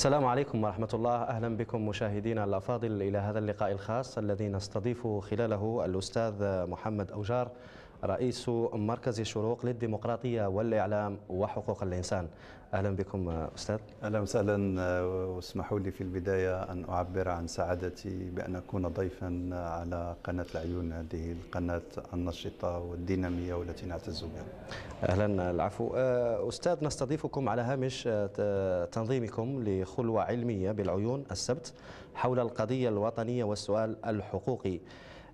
السلام عليكم ورحمة الله أهلا بكم مشاهدينا الأفاضل إلى هذا اللقاء الخاص الذي نستضيف خلاله الأستاذ محمد أوجار رئيس مركز شروق للديمقراطية والإعلام وحقوق الإنسان أهلا بكم أستاذ أهلا وسهلا آه، واسمحوا لي في البداية أن أعبر عن سعادتي بأن أكون ضيفا على قناة العيون هذه القناة النشطة والدينامية والتي نعتز بها أهلا العفو آه، أستاذ نستضيفكم على هامش آه، تنظيمكم لخلوة علمية بالعيون السبت حول القضية الوطنية والسؤال الحقوقي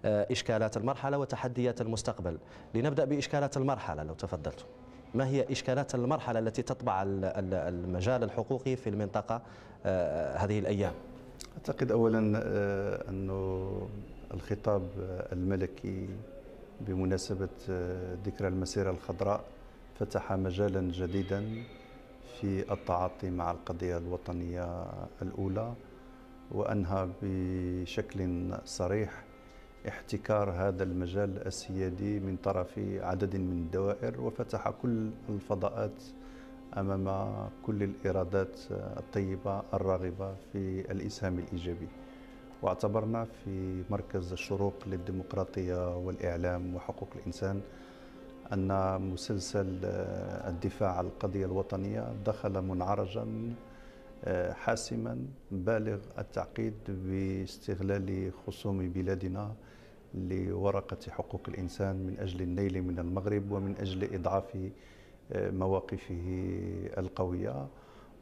إشكالات المرحلة وتحديات المستقبل لنبدأ بإشكالات المرحلة لو تفضلتم ما هي إشكالات المرحلة التي تطبع المجال الحقوقي في المنطقة آه، هذه الأيام؟ أعتقد أولا آه، أنه الخطاب الملكي بمناسبة آه، ذكرى المسيرة الخضراء فتح مجالا جديدا في التعاطي مع القضية الوطنية الأولى وأنهى بشكل صريح احتكار هذا المجال السيادي من طرف عدد من الدوائر وفتح كل الفضاءات امام كل الارادات الطيبه الراغبه في الاسهام الايجابي واعتبرنا في مركز الشروق للديمقراطيه والاعلام وحقوق الانسان ان مسلسل الدفاع عن القضيه الوطنيه دخل منعرجا آه، حاسما بالغ التعقيد باستغلال خصوم بلادنا لورقة حقوق الإنسان من أجل النيل من المغرب ومن أجل إضعاف آه، مواقفه القوية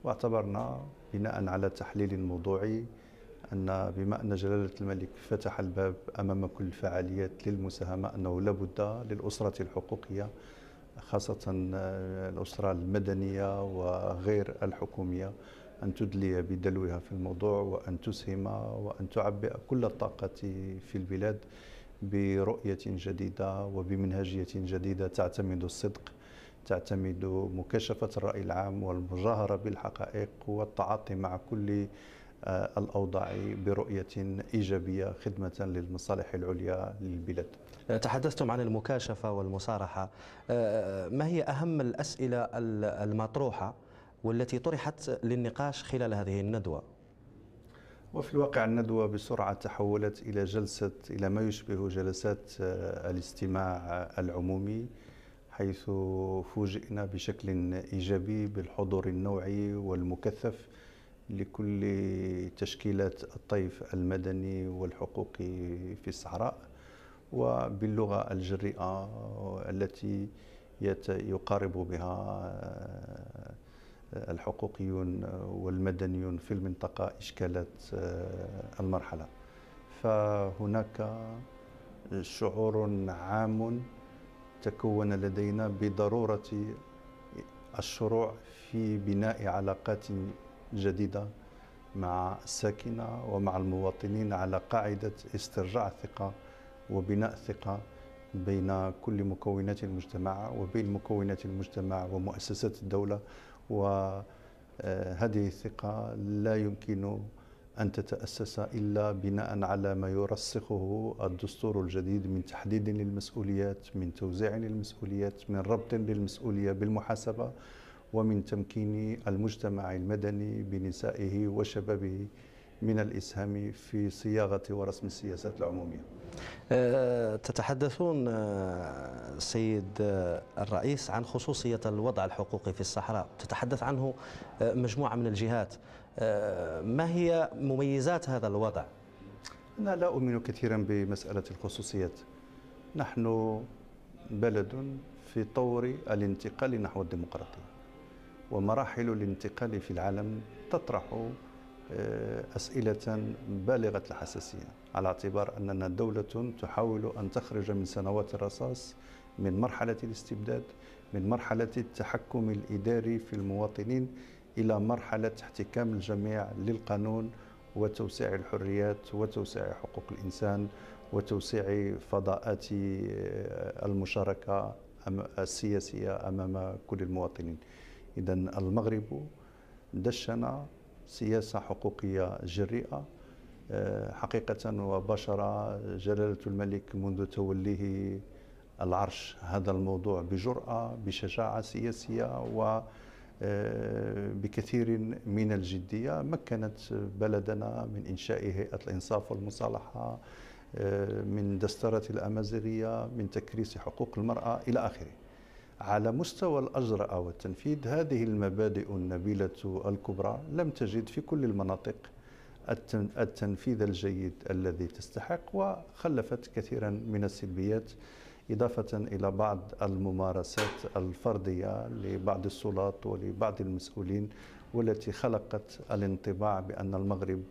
واعتبرنا بناء على تحليل موضوعي أن بما أن جلالة الملك فتح الباب أمام كل الفعاليات للمساهمة أنه لابد للأسرة الحقوقية خاصة آه، الأسرة المدنية وغير الحكومية أن تدلي بدلوها في الموضوع وأن تسهم وأن تعبئ كل الطاقة في البلاد برؤية جديدة وبمنهجية جديدة تعتمد الصدق تعتمد مكاشفة الرأي العام والمجاهرة بالحقائق والتعاطي مع كل آه، الأوضاع برؤية إيجابية خدمة للمصالح العليا للبلاد آه، تحدثتم عن المكاشفة والمصارحة آه، ما هي أهم الأسئلة المطروحة والتي طرحت للنقاش خلال هذه الندوة وفي الواقع الندوة بسرعة تحولت إلى جلسة إلى ما يشبه جلسات آه، الاستماع آه، العمومي حيث فوجئنا بشكل إيجابي بالحضور النوعي والمكثف لكل تشكيلات الطيف المدني والحقوقي في الصحراء وباللغة الجريئة التي يقارب بها آه، الحقوقيون والمدنيون في المنطقة إشكالات آه، المرحلة فهناك شعور عام تكون لدينا بضرورة الشروع في بناء علاقات جديدة مع الساكنة ومع المواطنين على قاعدة استرجاع الثقة وبناء الثقة بين كل مكونات المجتمع وبين مكونات المجتمع ومؤسسات الدولة وهذه آه، الثقة لا يمكن أن تتأسس إلا بناء على ما يرسخه الدستور الجديد من تحديد للمسؤوليات من توزيع للمسؤوليات من ربط للمسؤولية بالمحاسبة ومن تمكين المجتمع المدني بنسائه وشبابه من الإسهام في صياغة ورسم السياسات العمومية آه، تتحدثون آه، سيد آه، الرئيس عن خصوصية الوضع الحقوقي في الصحراء تتحدث عنه مجموعة من الجهات ما هي مميزات هذا الوضع؟ أنا لا أؤمن كثيرا بمسألة الخصوصيات نحن بلد في طور الانتقال نحو الديمقراطية ومراحل الانتقال في العالم تطرح أسئلة بالغة الحساسية على اعتبار أننا دولة تحاول أن تخرج من سنوات الرصاص من مرحلة الاستبداد من مرحلة التحكم الإداري في المواطنين إلى مرحلة احتكام الجميع للقانون وتوسيع الحريات وتوسيع حقوق الإنسان وتوسيع فضاءات آه، المشاركة السياسية أمام كل المواطنين إذا المغرب دشن سياسة حقوقية جريئة آه، حقيقة وبشر جلالة الملك منذ توليه العرش هذا الموضوع بجرأة بشجاعة سياسية و آه، بكثير من الجدية مكنت بلدنا من إنشاء هيئة الإنصاف والمصالحة آه، من دسترة الأمازيغية من تكريس حقوق المرأة إلى آخره على مستوى الأجرأة والتنفيذ هذه المبادئ النبيلة الكبرى لم تجد في كل المناطق التنفيذ الجيد الذي تستحق وخلفت كثيرا من السلبيات إضافة إلى بعض الممارسات الفردية لبعض السلطات ولبعض المسؤولين والتي خلقت الانطباع بأن المغرب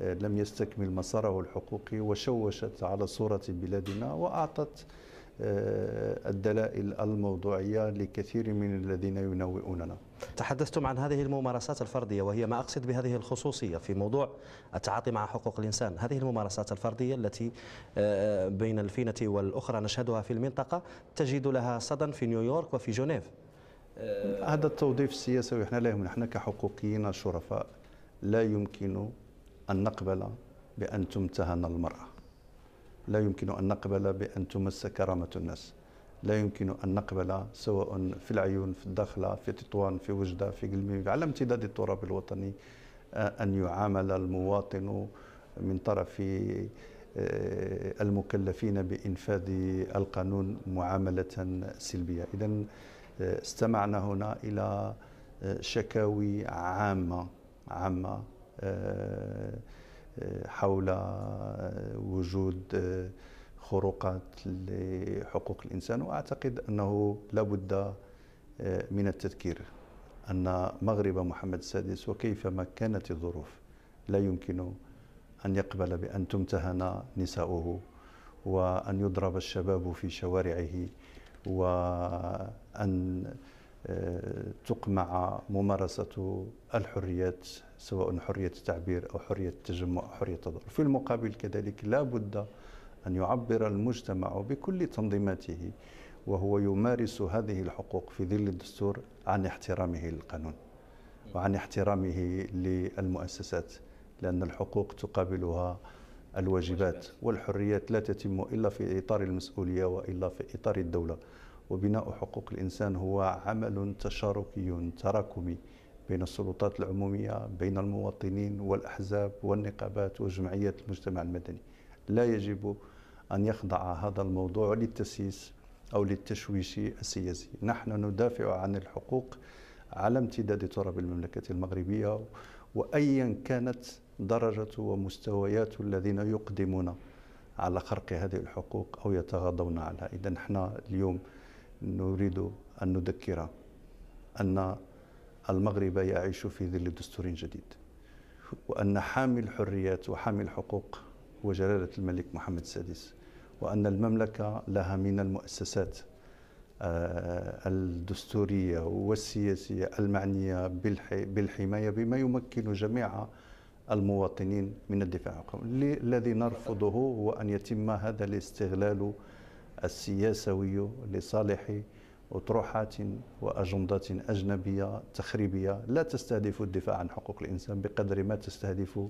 آه، لم يستكمل مساره الحقوقي وشوشت على صورة بلادنا وأعطت آه، الدلائل الموضوعية لكثير من الذين ينوئوننا تحدثتم عن هذه الممارسات الفردية وهي ما أقصد بهذه الخصوصية في موضوع التعاطي مع حقوق الإنسان هذه الممارسات الفردية التي آه، بين الفينة والأخرى نشهدها في المنطقة تجد لها صدى في نيويورك وفي جنيف آه، هذا التوظيف السياسي احنا لا يهمنا احنا كحقوقيين شرفاء لا يمكن أن نقبل بأن تمتهن المرأة لا يمكن أن نقبل بأن تمس كرامة الناس لا يمكن أن نقبل سواء في العيون في الداخلة في تطوان في وجدة في قلمي على امتداد التراب الوطني آه، أن يعامل المواطن من طرف آه، المكلفين بإنفاذ القانون معاملة سلبية إذا آه، استمعنا هنا إلى شكاوي عامة عامة حول آه، وجود آه، خروقات لحقوق الإنسان وأعتقد أنه لابد آه، من التذكير أن مغرب محمد السادس وكيفما كانت الظروف لا يمكن أن يقبل بأن تمتهن نساؤه وأن يضرب الشباب في شوارعه وأن تقمع ممارسة الحريات سواء حرية التعبير أو حرية التجمع أو حرية التظاهر في المقابل كذلك لا بد أن يعبر المجتمع بكل تنظيماته وهو يمارس هذه الحقوق في ظل الدستور عن احترامه للقانون وعن احترامه للمؤسسات لأن الحقوق تقابلها الواجبات والحريات لا تتم إلا في إطار المسؤولية وإلا في إطار الدولة وبناء حقوق الإنسان هو عمل تشاركي تراكمي بين السلطات العمومية بين المواطنين والأحزاب والنقابات وجمعيات المجتمع المدني لا يجب أن يخضع هذا الموضوع للتسييس أو للتشويش السياسي نحن ندافع عن الحقوق على امتداد تراب المملكة المغربية وأيا كانت درجة ومستويات الذين يقدمون على خرق هذه الحقوق أو يتغاضون عنها إذا نحن اليوم نريد أن نذكر أن المغرب يعيش في ظل دستور جديد وأن حامي الحريات وحامي الحقوق هو جلالة الملك محمد السادس وأن المملكة لها من المؤسسات آه، الدستورية والسياسية المعنية بالحماية بما يمكن جميع المواطنين من الدفاع الذي نرفضه هو أن يتم هذا الاستغلال السياسوي لصالح أطروحات وأجندات أجنبية تخريبية لا تستهدف الدفاع عن حقوق الإنسان بقدر ما تستهدف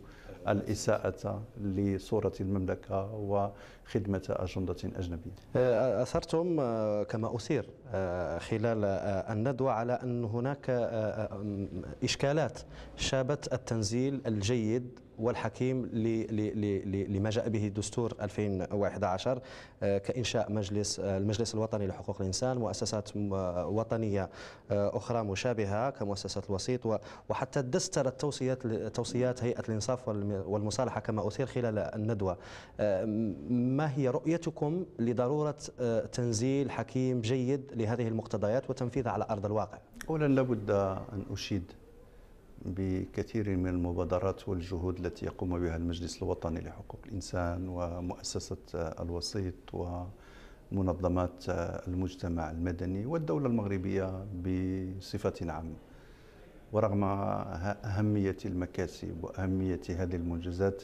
الإساءة لصورة المملكة وخدمة أجندة أجنبية أه، أثرتم أه، كما أثير أه، خلال الندوة على أن هناك إشكالات شابت التنزيل الجيد والحكيم لما جاء به دستور 2011 آه، كإنشاء مجلس آه، المجلس الوطني لحقوق الإنسان مؤسسات آه، وطنية أخرى مشابهة كمؤسسة الوسيط وحتى دستر التوصيات توصيات هيئة الإنصاف والمصالحة كما أثير خلال الندوة ما هي رؤيتكم لضرورة تنزيل حكيم جيد لهذه المقتضيات وتنفيذها على أرض الواقع؟ أولا لابد أن أشيد بكثير من المبادرات والجهود التي يقوم بها المجلس الوطني لحقوق الإنسان ومؤسسة الوسيط ومنظمات المجتمع المدني والدولة المغربية بصفة عامة ورغم أهمية المكاسب وأهمية هذه المنجزات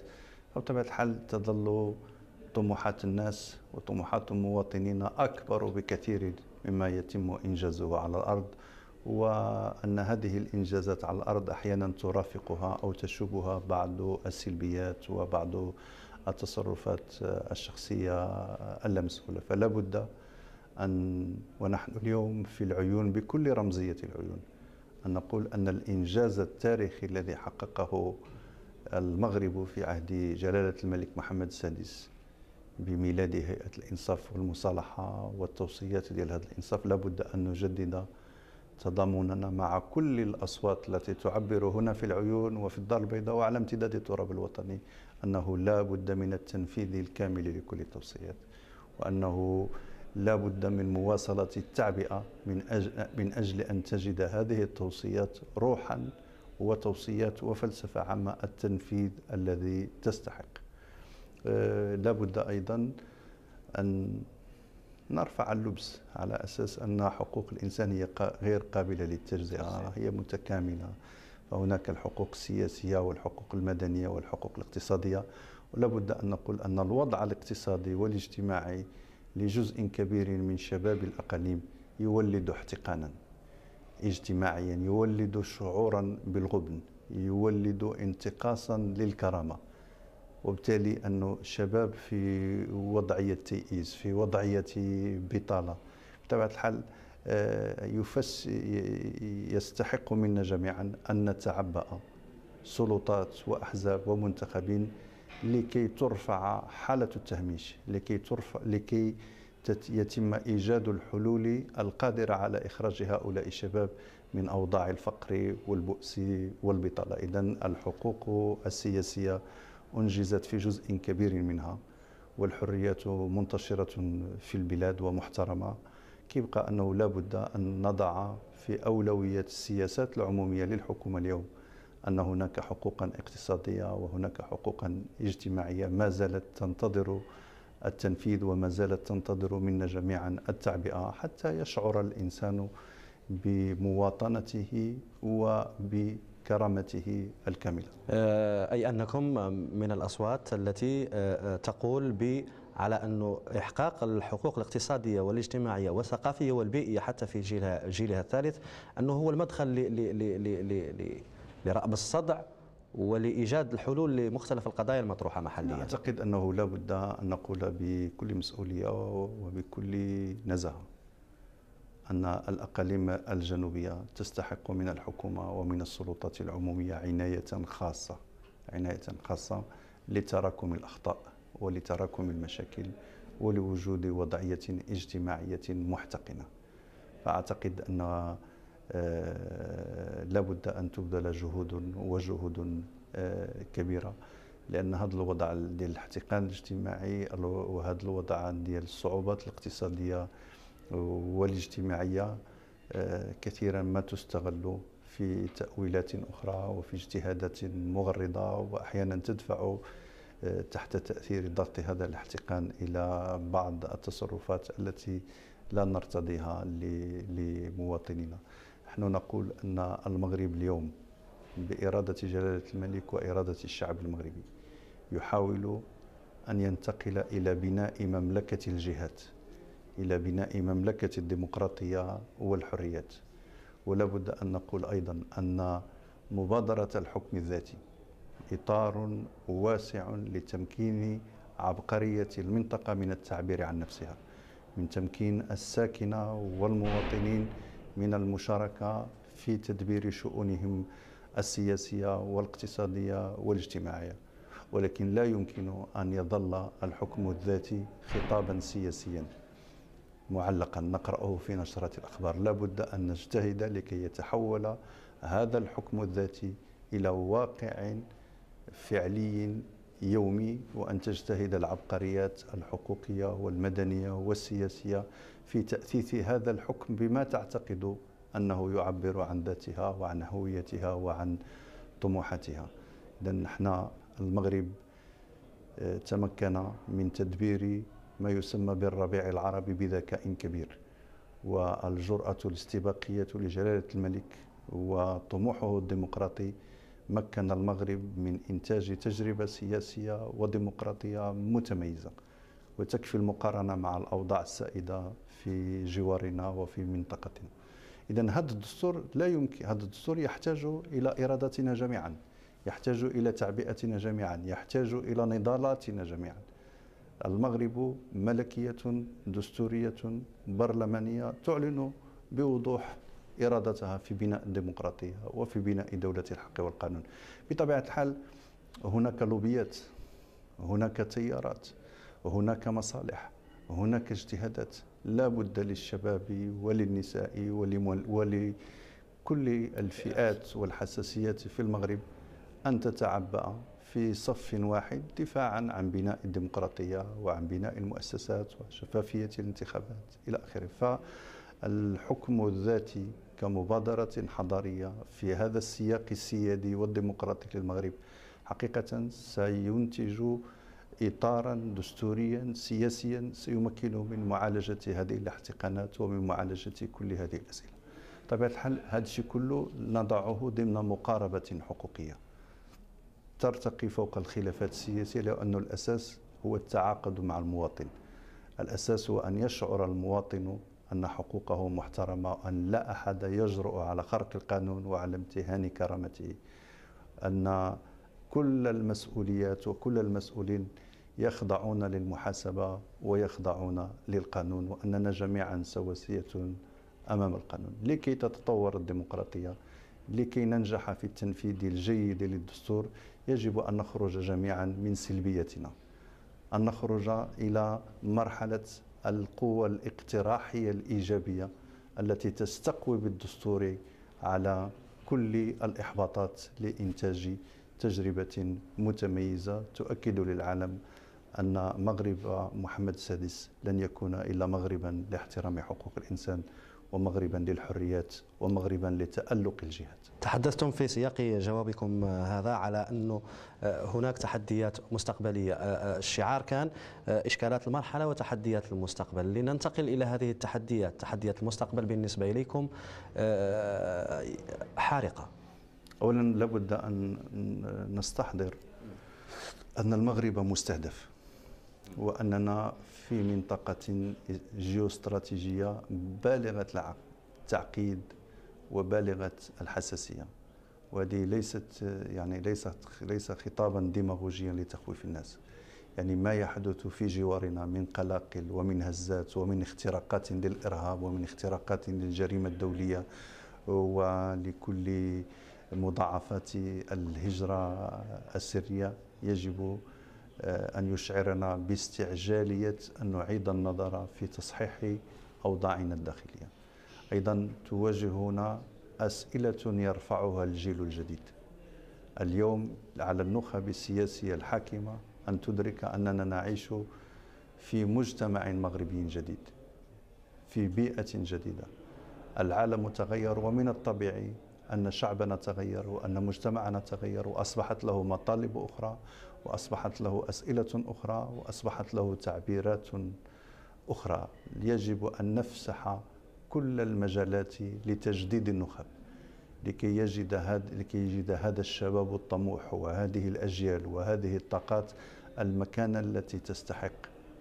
بطبيعة الحال تظل طموحات الناس وطموحات المواطنين أكبر بكثير مما يتم إنجازه على الأرض وأن هذه الإنجازات على الأرض أحيانا ترافقها أو تشوبها بعض السلبيات وبعض التصرفات الشخصية اللامسؤولة فلا بد أن ونحن اليوم في العيون بكل رمزية العيون أن نقول أن الإنجاز التاريخي الذي حققه المغرب في عهد جلالة الملك محمد السادس بميلاد هيئة الإنصاف والمصالحة والتوصيات ديال هذا الإنصاف لابد أن نجدد تضامننا مع كل الأصوات التي تعبر هنا في العيون وفي الدار البيضاء وعلى امتداد التراب الوطني أنه لا بد من التنفيذ الكامل لكل التوصيات وأنه لا بد من مواصلة التعبئة من أجل, من أجل أن تجد هذه التوصيات روحا وتوصيات وفلسفة عامة التنفيذ الذي تستحق أه، لا بد أيضا أن نرفع اللبس على أساس أن حقوق الإنسان هي غير قابلة للتجزئة آه، هي متكاملة فهناك الحقوق السياسية والحقوق المدنية والحقوق الاقتصادية ولا بد أن نقول أن الوضع الاقتصادي والاجتماعي لجزء كبير من شباب الأقاليم يولد احتقانا اجتماعيا يولد شعورا بالغبن يولد انتقاصا للكرامة وبالتالي انه الشباب في وضعيه تيئيس في وضعيه بطاله بطبيعه الحال آه، يفس يستحق منا جميعا ان نتعبأ سلطات واحزاب ومنتخبين لكي ترفع حاله التهميش لكي ترفع لكي يتم ايجاد الحلول القادره على اخراج هؤلاء الشباب من اوضاع الفقر والبؤس والبطاله اذا الحقوق السياسيه أنجزت في جزء كبير منها والحريات منتشرة في البلاد ومحترمة كيبقى أنه لا بد أن نضع في أولوية السياسات العمومية للحكومة اليوم أن هناك حقوقا اقتصادية وهناك حقوقا اجتماعية ما زالت تنتظر التنفيذ وما زالت تنتظر منا جميعا التعبئة حتى يشعر الإنسان بمواطنته وب كرامته الكاملة آه، أي أنكم من الأصوات التي آه، آه، تقول ب على أن إحقاق الحقوق الاقتصادية والاجتماعية والثقافية والبيئية حتى في جيلها, جيلها الثالث أنه هو المدخل لـ لـ لـ لـ لرأب الصدع ولإيجاد الحلول لمختلف القضايا المطروحة محليا أعتقد أنه لا بد أن نقول بكل مسؤولية وبكل نزاهة أن الأقاليم الجنوبية تستحق من الحكومة ومن السلطات العمومية عناية خاصة عناية خاصة لتراكم الأخطاء ولتراكم المشاكل ولوجود وضعية اجتماعية محتقنة فأعتقد أن آه، لابد أن تبذل جهود وجهود آه، كبيرة لأن هذا الوضع ديال الاحتقان الاجتماعي وهذا الوضع ديال الصعوبات الاقتصادية والاجتماعية آه، كثيرا ما تستغل في تأويلات أخرى وفي اجتهادات مغرضة وأحيانا تدفع آه، تحت تأثير ضغط هذا الاحتقان إلى بعض التصرفات التي لا نرتضيها لمواطنينا نحن نقول أن المغرب اليوم بإرادة جلالة الملك وإرادة الشعب المغربي يحاول أن ينتقل إلى بناء مملكة الجهات إلى بناء مملكة الديمقراطية والحريات ولا بد أن نقول أيضا أن مبادرة الحكم الذاتي إطار واسع لتمكين عبقرية المنطقة من التعبير عن نفسها من تمكين الساكنة والمواطنين من المشاركة في تدبير شؤونهم السياسية والاقتصادية والاجتماعية ولكن لا يمكن أن يظل الحكم الذاتي خطابا سياسيا معلقا نقرأه في نشرة الأخبار لا بد أن نجتهد لكي يتحول هذا الحكم الذاتي إلى واقع فعلي يومي وأن تجتهد العبقريات الحقوقية والمدنية والسياسية في تأثيث هذا الحكم بما تعتقد أنه يعبر عن ذاتها وعن هويتها وعن طموحاتها إذا نحن المغرب آه، تمكن من تدبير ما يسمى بالربيع العربي بذكاء كبير والجرأة الاستباقية لجلالة الملك وطموحه الديمقراطي مكن المغرب من إنتاج تجربة سياسية وديمقراطية متميزة وتكفي المقارنة مع الأوضاع السائدة في جوارنا وفي منطقتنا إذا هذا الدستور لا يمكن هذا الدستور يحتاج إلى إرادتنا جميعا يحتاج إلى تعبئتنا جميعا يحتاج إلى نضالاتنا جميعا المغرب ملكية دستورية برلمانية تعلن بوضوح إرادتها في بناء الديمقراطية وفي بناء دولة الحق والقانون بطبيعة الحال هناك لوبيات هناك تيارات هناك مصالح هناك اجتهادات لا بد للشباب وللنساء ولكل الفئات والحساسيات في المغرب أن تتعبأ في صف واحد دفاعا عن بناء الديمقراطية وعن بناء المؤسسات وشفافية الانتخابات إلى آخره فالحكم الذاتي كمبادرة حضارية في هذا السياق السيادي والديمقراطي للمغرب حقيقة سينتج إطارا دستوريا سياسيا سيمكنه من معالجة هذه الاحتقانات ومن معالجة كل هذه الأسئلة طبيعة الحال هذا الشيء كله نضعه ضمن مقاربة حقوقية ترتقي فوق الخلافات السياسية لأن الأساس هو التعاقد مع المواطن الأساس هو أن يشعر المواطن أن حقوقه محترمة وأن لا أحد يجرؤ على خرق القانون وعلى امتهان كرامته أن كل المسؤوليات وكل المسؤولين يخضعون للمحاسبة ويخضعون للقانون وأننا جميعا سواسية أمام القانون لكي تتطور الديمقراطية لكي ننجح في التنفيذ الجيد للدستور يجب أن نخرج جميعا من سلبيتنا أن نخرج إلى مرحلة القوة الاقتراحية الإيجابية التي تستقوي بالدستور على كل الإحباطات لإنتاج تجربة متميزة تؤكد للعالم أن مغرب محمد السادس لن يكون إلا مغربا لاحترام حقوق الإنسان ومغربا للحريات ومغربا لتألق الجهات تحدثتم في سياق جوابكم آه، هذا على أنه آه، هناك تحديات مستقبلية آه، الشعار كان إشكالات المرحلة وتحديات المستقبل لننتقل إلى هذه التحديات تحديات المستقبل بالنسبة إليكم حارقة أولا لابد أن نستحضر أن المغرب مستهدف واننا في منطقه جيوستراتيجيه بالغه التعقيد وبالغه الحساسيه وهذه ليست يعني ليست ليس خطابا ديماغوجيا لتخويف الناس يعني ما يحدث في جوارنا من قلاقل ومن هزات ومن اختراقات للارهاب ومن اختراقات للجريمه الدوليه ولكل مضاعفات الهجره السريه يجب آه، أن يشعرنا باستعجالية أن نعيد النظر في تصحيح أوضاعنا الداخلية أيضا تواجهنا أسئلة يرفعها الجيل الجديد اليوم على النخب السياسية الحاكمة أن تدرك أننا نعيش في مجتمع مغربي جديد في بيئة جديدة العالم تغير ومن الطبيعي أن شعبنا تغير وأن مجتمعنا تغير وأصبحت له مطالب أخرى وأصبحت له أسئلة أخرى وأصبحت له تعبيرات أخرى يجب أن نفسح كل المجالات لتجديد النخب لكي يجد هذا لكي يجد هذا الشباب الطموح وهذه الاجيال وهذه الطاقات المكانه التي تستحق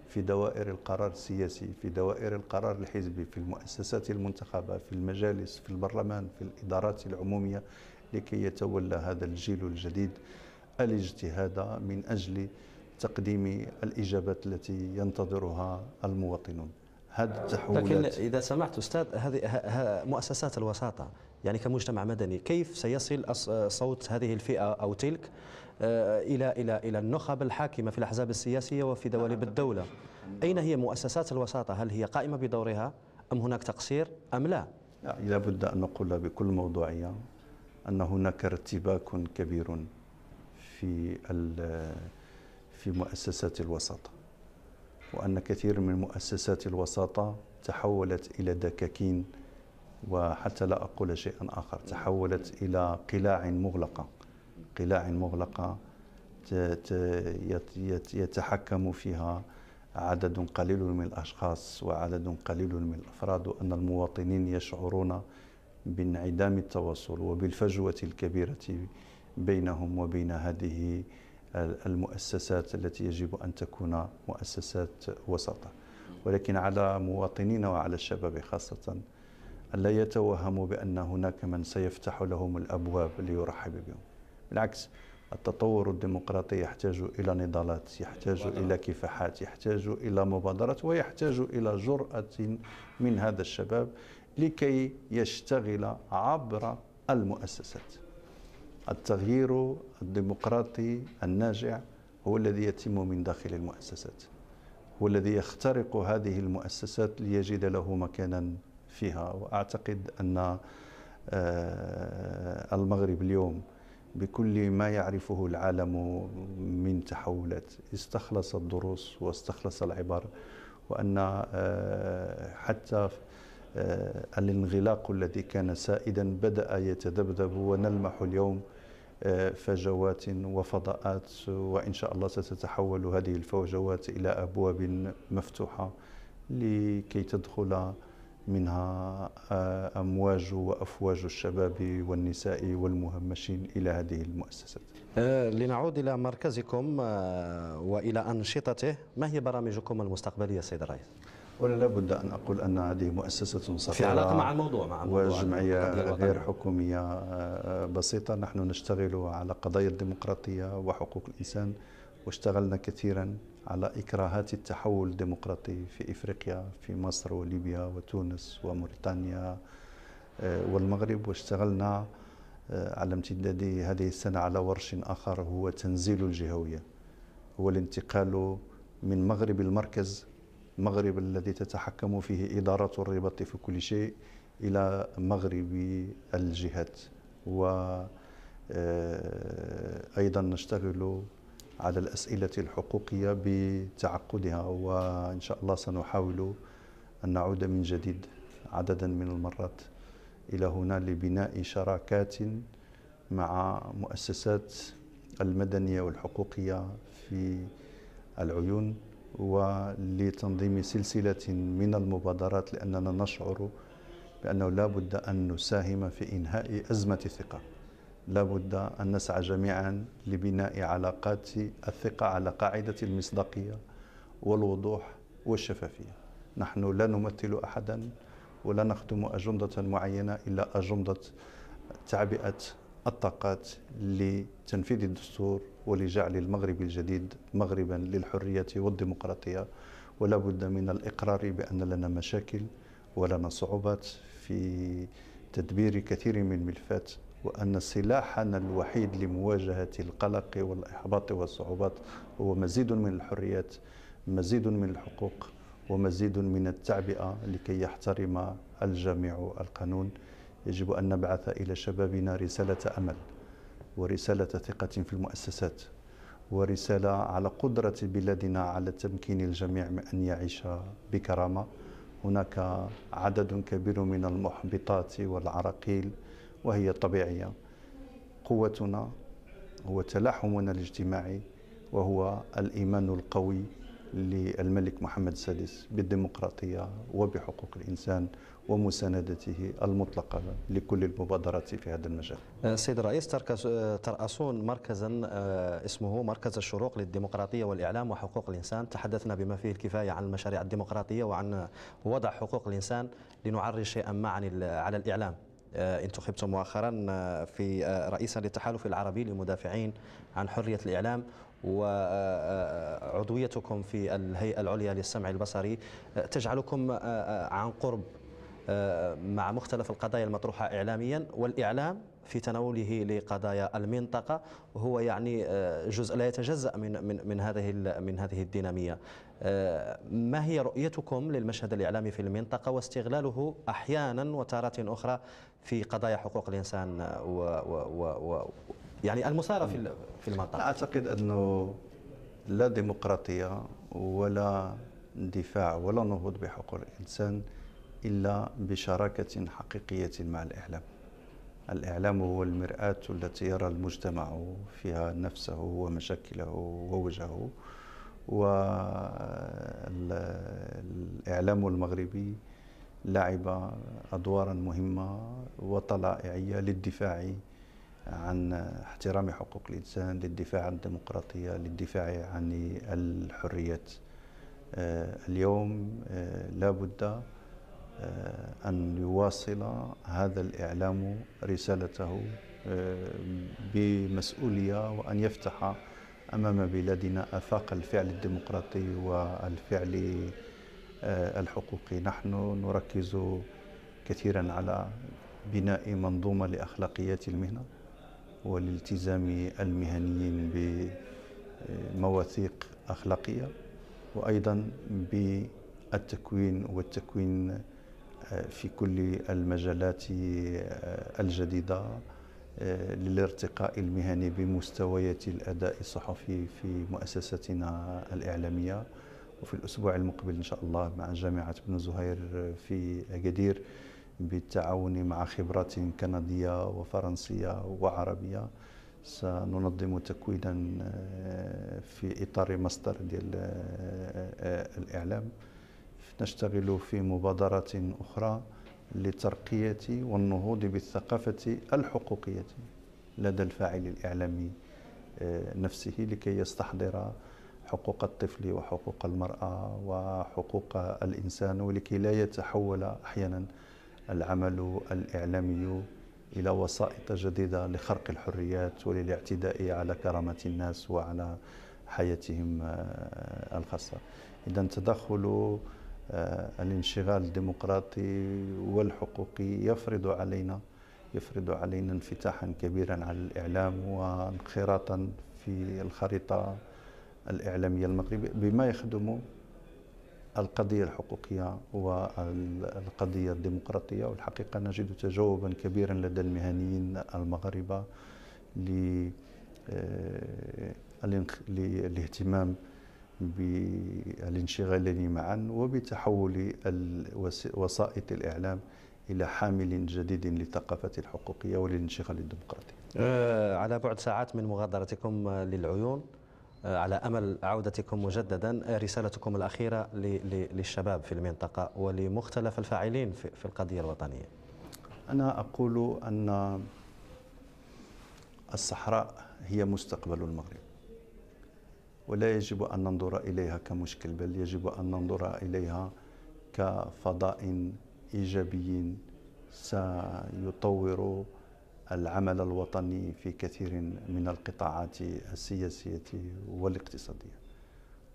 في دوائر القرار السياسي في دوائر القرار الحزبي في المؤسسات المنتخبه في المجالس في البرلمان في الادارات العموميه لكي يتولى هذا الجيل الجديد الاجتهاد من أجل تقديم الإجابات التي ينتظرها المواطنون هذه التحولات لكن إذا سمحت أستاذ هذه مؤسسات الوساطة يعني كمجتمع مدني كيف سيصل صوت هذه الفئة أو تلك آه، إلى إلى إلى النخب الحاكمة في الأحزاب السياسية وفي دوالب الدولة أين هي مؤسسات الوساطة هل هي قائمة بدورها أم هناك تقصير أم لا لابد أن نقول بكل موضوعية أن هناك ارتباك كبير في في مؤسسات الوساطة وأن كثير من مؤسسات الوساطة تحولت إلى دكاكين وحتى لا أقول شيئا آخر تحولت إلى قلاع مغلقة قلاع مغلقة يتحكم فيها عدد قليل من الأشخاص وعدد قليل من الأفراد وأن المواطنين يشعرون بانعدام التواصل وبالفجوة الكبيرة بينهم وبين هذه المؤسسات التي يجب أن تكون مؤسسات وسطة ولكن على مواطنينا وعلى الشباب خاصة أن لا يتوهموا بأن هناك من سيفتح لهم الأبواب ليرحب بهم بالعكس التطور الديمقراطي يحتاج إلى نضالات يحتاج إلى كفاحات يحتاج إلى مبادرات ويحتاج إلى جرأة من هذا الشباب لكي يشتغل عبر المؤسسات التغيير الديمقراطي الناجع هو الذي يتم من داخل المؤسسات هو الذي يخترق هذه المؤسسات ليجد له مكانا فيها واعتقد ان آه، المغرب اليوم بكل ما يعرفه العالم من تحولات استخلص الدروس واستخلص العبر وان آه، حتى آه، الانغلاق الذي كان سائدا بدا يتذبذب ونلمح اليوم فجوات وفضاءات وإن شاء الله ستتحول هذه الفجوات إلى أبواب مفتوحة لكي تدخل منها آه، امواج وافواج الشباب والنساء والمهمشين الى هذه المؤسسات. آه، لنعود الى مركزكم آه، والى انشطته، ما هي برامجكم المستقبليه سيد الرئيس؟ ولا لابد أن أقول أن هذه مؤسسة صغيرة في علاقة مع الموضوع مع الموضوع وجمعية غير حكومية آه، بسيطة نحن نشتغل على قضايا الديمقراطية وحقوق الإنسان واشتغلنا كثيرا على إكراهات التحول الديمقراطي في إفريقيا في مصر وليبيا وتونس وموريتانيا آه، والمغرب واشتغلنا آه، على امتداد هذه السنة على ورش آخر هو تنزيل الجهوية هو الانتقال من مغرب المركز مغرب الذي تتحكم فيه إدارة الرباط في كل شيء إلى مغرب الجهات و آه، أيضا نشتغل على الأسئلة الحقوقية بتعقدها وإن شاء الله سنحاول أن نعود من جديد عددا من المرات إلى هنا لبناء شراكات مع مؤسسات المدنية والحقوقية في العيون ولتنظيم سلسلة من المبادرات لأننا نشعر بأنه لا بد أن نساهم في إنهاء أزمة الثقة لا بد أن نسعى جميعا لبناء علاقات الثقة على قاعدة المصداقية والوضوح والشفافية نحن لا نمثل أحدا ولا نخدم أجندة معينة إلا أجندة تعبئة الطاقات لتنفيذ الدستور ولجعل المغرب الجديد مغربا للحرية والديمقراطية ولا بد من الإقرار بأن لنا مشاكل ولنا صعوبات في تدبير كثير من الملفات وأن سلاحنا الوحيد لمواجهة القلق والإحباط والصعوبات هو مزيد من الحريات مزيد من الحقوق ومزيد من التعبئة لكي يحترم الجميع القانون يجب أن نبعث إلى شبابنا رسالة أمل ورسالة ثقة في المؤسسات ورسالة على قدرة بلادنا على تمكين الجميع من أن يعيش بكرامة هناك عدد كبير من المحبطات والعراقيل وهي طبيعية قوتنا هو تلاحمنا الاجتماعي وهو الإيمان القوي للملك محمد السادس بالديمقراطية وبحقوق الإنسان ومساندته المطلقة لكل المبادرات في هذا المجال أه، سيد الرئيس ترأسون مركزا أه، اسمه مركز الشروق للديمقراطية والإعلام وحقوق الإنسان تحدثنا بما فيه الكفاية عن المشاريع الديمقراطية وعن وضع حقوق الإنسان لنعرج شيئا ما عن على الإعلام أه، انتخبتم مؤخرا في رئيسا للتحالف العربي للمدافعين عن حرية الإعلام وعضويتكم في الهيئة العليا للسمع البصري تجعلكم عن قرب آه، مع مختلف القضايا المطروحة إعلاميا والإعلام في تناوله لقضايا المنطقة هو يعني آه، جزء لا يتجزأ من من من هذه من هذه الدينامية. آه، ما هي رؤيتكم للمشهد الإعلامي في المنطقة واستغلاله أحيانا وتارات أخرى في قضايا حقوق الإنسان و, و, و, و يعني المسارة في في المنطقة؟ أعتقد أنه لا ديمقراطية ولا اندفاع ولا نهوض بحقوق الإنسان إلا بشراكة حقيقية مع الإعلام الإعلام هو المرآة التي يرى المجتمع فيها نفسه ومشاكله ووجهه والإعلام المغربي لعب أدوارا مهمة وطلائعية للدفاع عن احترام حقوق الإنسان للدفاع عن الديمقراطية للدفاع عن الحريات اليوم آه، لا بد آه، أن يواصل هذا الإعلام رسالته آه، بمسؤولية وأن يفتح أمام بلادنا آفاق الفعل الديمقراطي والفعل آه، الحقوقي نحن نركز كثيرا على بناء منظومة لأخلاقيات المهنة والالتزام المهنيين بمواثيق أخلاقية وأيضا بالتكوين والتكوين في كل المجالات آه، الجديدة آه، للارتقاء المهني بمستويات الأداء الصحفي في مؤسستنا الإعلامية وفي الأسبوع المقبل إن شاء الله مع جامعة بن زهير آه، في أكادير بالتعاون مع خبرات كندية وفرنسية وعربية سننظم تكوينا في إطار مصدر ديال الإعلام نشتغل في مبادرة أخرى لترقية والنهوض بالثقافة الحقوقية لدى الفاعل الإعلامي آه، نفسه لكي يستحضر حقوق الطفل وحقوق المرأة وحقوق الإنسان ولكي لا يتحول أحيانا العمل الإعلامي إلى وسائط جديدة لخرق الحريات وللاعتداء على كرامة الناس وعلى حياتهم آه، الخاصة إذا تدخل آه، الانشغال الديمقراطي والحقوقي يفرض علينا يفرض علينا انفتاحا كبيرا على الإعلام وانخراطا في الخريطة الإعلامية المغربية بما يخدم القضية الحقوقية والقضية الديمقراطية والحقيقة نجد تجاوبا كبيرا لدى المهنيين المغاربة للاهتمام آه، بالانشغالين معا وبتحول وسائط الإعلام إلى حامل جديد للثقافة الحقوقية وللانشغال الديمقراطي آه، على بعد ساعات من مغادرتكم للعيون آه، على امل عودتكم مجددا آه، رسالتكم الاخيره للشباب في المنطقه ولمختلف الفاعلين في القضيه الوطنيه. انا اقول ان الصحراء هي مستقبل المغرب. ولا يجب أن ننظر إليها كمشكل بل يجب أن ننظر إليها كفضاء إيجابي سيطور العمل الوطني في كثير من القطاعات السياسية والاقتصادية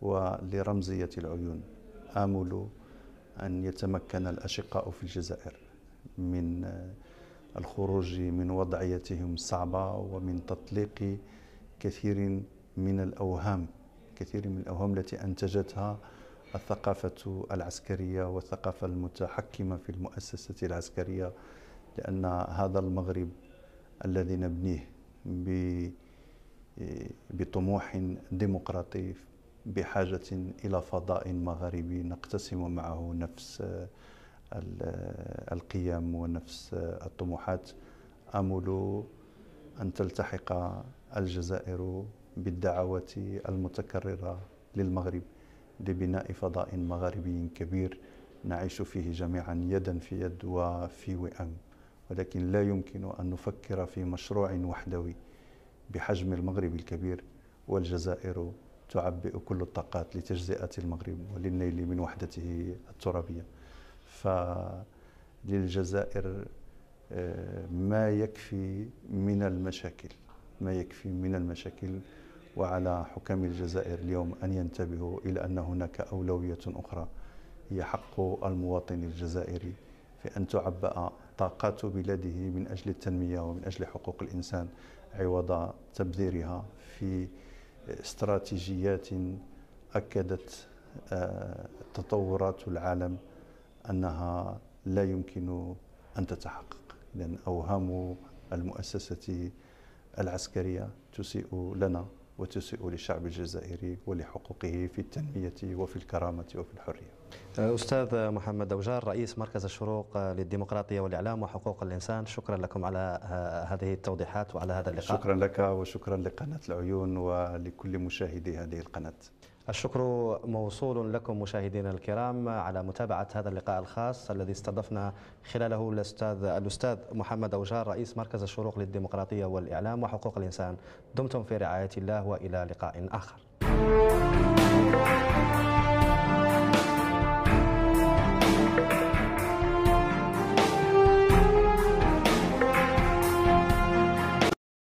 ولرمزية العيون آمل أن يتمكن الأشقاء في الجزائر من الخروج من وضعيتهم الصعبة ومن تطليق كثير من الأوهام كثير من الأوهام التي أنتجتها الثقافة العسكرية والثقافة المتحكمة في المؤسسة العسكرية لأن هذا المغرب الذي نبنيه بطموح ديمقراطي بحاجة إلى فضاء مغاربي نقتسم معه نفس القيم ونفس الطموحات أمل أن تلتحق الجزائر بالدعوات المتكررة للمغرب لبناء فضاء مغاربي كبير نعيش فيه جميعا يدا في يد وفي وئام ولكن لا يمكن أن نفكر في مشروع وحدوي بحجم المغرب الكبير والجزائر تعبئ كل الطاقات لتجزئة المغرب وللنيل من وحدته الترابية فللجزائر آه، ما يكفي من المشاكل ما يكفي من المشاكل وعلى حكام الجزائر اليوم أن ينتبهوا إلى أن هناك أولوية أخرى هي حق المواطن الجزائري في أن تعبأ طاقات بلاده من أجل التنمية ومن أجل حقوق الإنسان عوض تبذيرها في استراتيجيات أكدت آه، تطورات العالم أنها لا يمكن أن تتحقق لأن أوهام المؤسسة العسكرية تسيء لنا وتسيء للشعب الجزائري ولحقوقه في التنمية وفي الكرامة وفي الحرية أه، أستاذ محمد أوجار رئيس مركز الشروق للديمقراطية والإعلام وحقوق الإنسان شكرا لكم على هذه التوضيحات وعلى هذا اللقاء شكرا لك وشكرا لقناة العيون ولكل مشاهدي هذه القناة الشكر موصول لكم مشاهدينا الكرام على متابعة هذا اللقاء الخاص الذي استضفنا خلاله الأستاذ الأستاذ محمد أوجار رئيس مركز الشروق للديمقراطية والإعلام وحقوق الإنسان دمتم في رعاية الله وإلى لقاء آخر